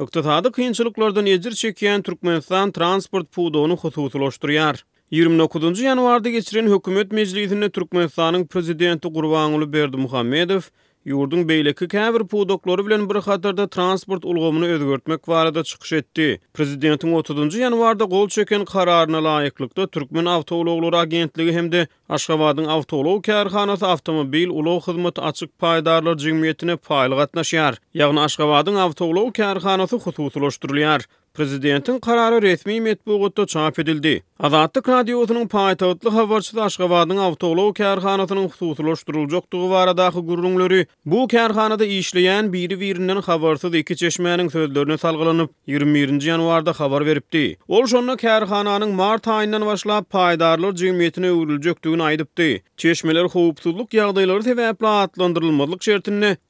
Iktisadi kıyınçılıklardan ecir çekiyen Türkmenistan transport pudoğunu hususuloşturuyar. 29-njy ýanwarda geçiren hökümet mejlisinde Türkmenistanyň prezidenti Gurbanuly Berdi Muhammedow Yurdun beyleki kəvir pudoklary bilen bir hatarda transport ulgamyny özgörtmək barada çykyş etdi. Prezidentin 30 yanvarda gol çeken kararyna laýyklykda Türkmen awtologlary agentligi de Aşgabatyň awtolog kärhanasy awtomobil ulag hyzmat açyk paýdarlar paydarlar paýlyk gatnaşýar. Ýagny Aşgabatyň awtolog kärhanasy hususlaşdyrylýar. Prezidentin kararı resmi metbuğutta çap edildi. Azadlık radyosunun payitavutlu havarçıda Aşgabadın avtoğlu kerhanasının xsusulaşdırılacak duğu var Bu kerhanada işleyen biri birinden havarçıda iki çeşmenin sözlerine salgılanıp 21. januarda havar veripti. Ol şonlu kerhananın mart ayinden başla paydarlar cimiyetini uyrulacak duğun Çeşmeler hupsulluk yağdayları sebeple adlandırılmadlı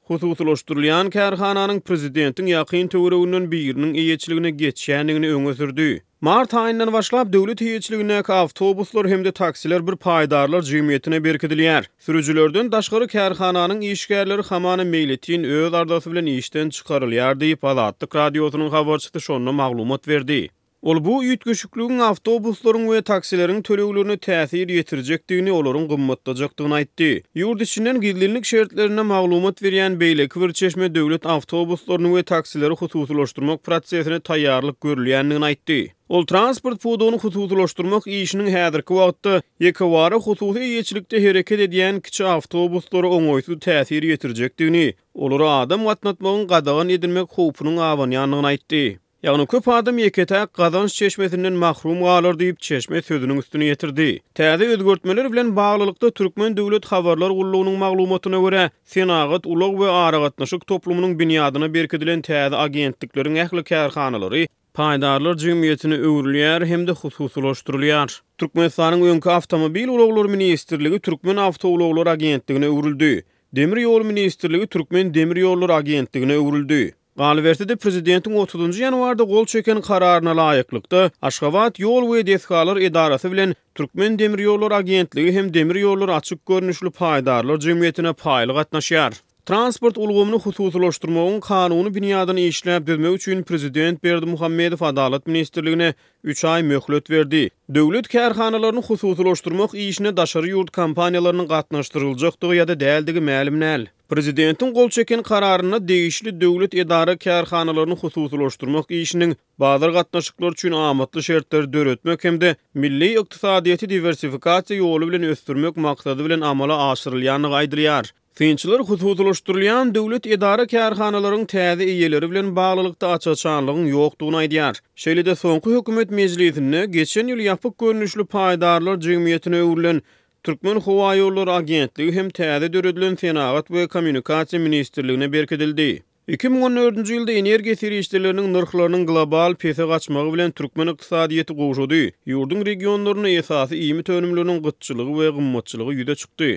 Hususulaşdyrylan karxananyň prezidentiň ýakyn töwereginden birinin iýetçiligine geçýändigini öňe sürdi. Mart aýynyň başlap döwlet iýetçiligine awtobuslar hem de taksiler bir paýdarlar jemgyýetine berkidilýär. Sürüjilerden daşgary karxananyň işgärleri hamany meýletin öz ardasy bilen işden çykarylýar diýip Alatdyk radiosynyň habarçysy şonu maglumat berdi. Ol bu yütgüşüklüğün avtobusların ve taksilerin törevlerine täsir ýetirjekdigini olurun gımmatlacaktığını aitti. Ýurt içinden gizlilik şertlerine maglumat berýän Beýle Vırçeşme döwlet avtobusların ve taksileri hutuzulaştırmak prosesine tayyarlık görülýändigini aitti. Ol transport pudonu hutuzulaştırmak işinin häzirki wagtda Yeka vara hutuzi yeçilikte hareket ediyen kiçi avtobusları onoysu täsir yetirecektiğini olur adam watnatmagyň gadağın yedirmek howpunyň edin aýtdy. Yani köp adam yeketa qazanç çeşmesinden mahrum qalır deyip çeşme sözünün üstünü yetirdi. Täze özgörtmeler bilen bağlılıkda Türkmen döwlet habarlar gullugynyň maglumatyna görä, Senagat uluk we aragatnaşyk toplumynyň binyadyna berkidilen täze agentlikleriň ähli kärhanalary Paýdarlar jemgyýetini öwrülýär hemde de hususylaşdyrylýar. Türkmenistanyň öňkü awtomobil uluglary ministrligi Türkmen awto uluglary agentligine öwrüldi. Demir ýol ministrligi Türkmen demir ýollary agentligine öwrüldi. Galiwertide prezidentin 30-njy ýanwarda gol çöken kararyna laýyklykda Aşgabat yol we desgalar idarasy bilen Türkmen demir ýollary agentligi hem demir ýollary açyk görnüşli paýdarlar jemgyýetine paýlyk gatnaşýar. Transport ulgumunu hususulaşdırmağın kanunu binyadan işləyib dödmək üçün Prezident Berdi Muhammedov Adalat Ministerliyinə 3 ay möhlət verdi. Dövlüt kərxanalarını hususulaşdırmağ işinə daşarı yurt kampaniyalarını qatnaşdırılacaq doğu ya da dəyəldəgi məlim nəl. Prezidentin qol çekin qararına deyişli dövlüt edarı kərxanalarını hususulaşdırmağ işinin bazar qatnaşıqlar üçün amatlı şərtləri dörətmək həm də milli iqtisadiyyəti diversifikasiya yolu bilən öztürmək maqsadı bilən amala asırılyanıq aydırlayar. Finçiler hudhudulaşdırılan dövlet idara kärhanalaryň täze iýeleri bilen baglylykda açyçanlygyň ýokdugyny aýdýar. Şeýle-de soňky hökümet mejlisinde geçen ýyl ýapyk görnüşli paydarlar jemgyýetine öwrülen Türkmen Hawa Yollary Agentligi hem täze döredilen Senagat we Kommunikasiýa Ministrligine edildi. 2014-nji ýylda energiýa ýetirişdirleriniň narhlarynyň global pese gaçmagy bilen türkmen ykdysadyýeti gowşudy. Ýurdun regionlarının esasy iýmit önümlüniň gytçylygy we gymmatçylygy ýüze çykdy.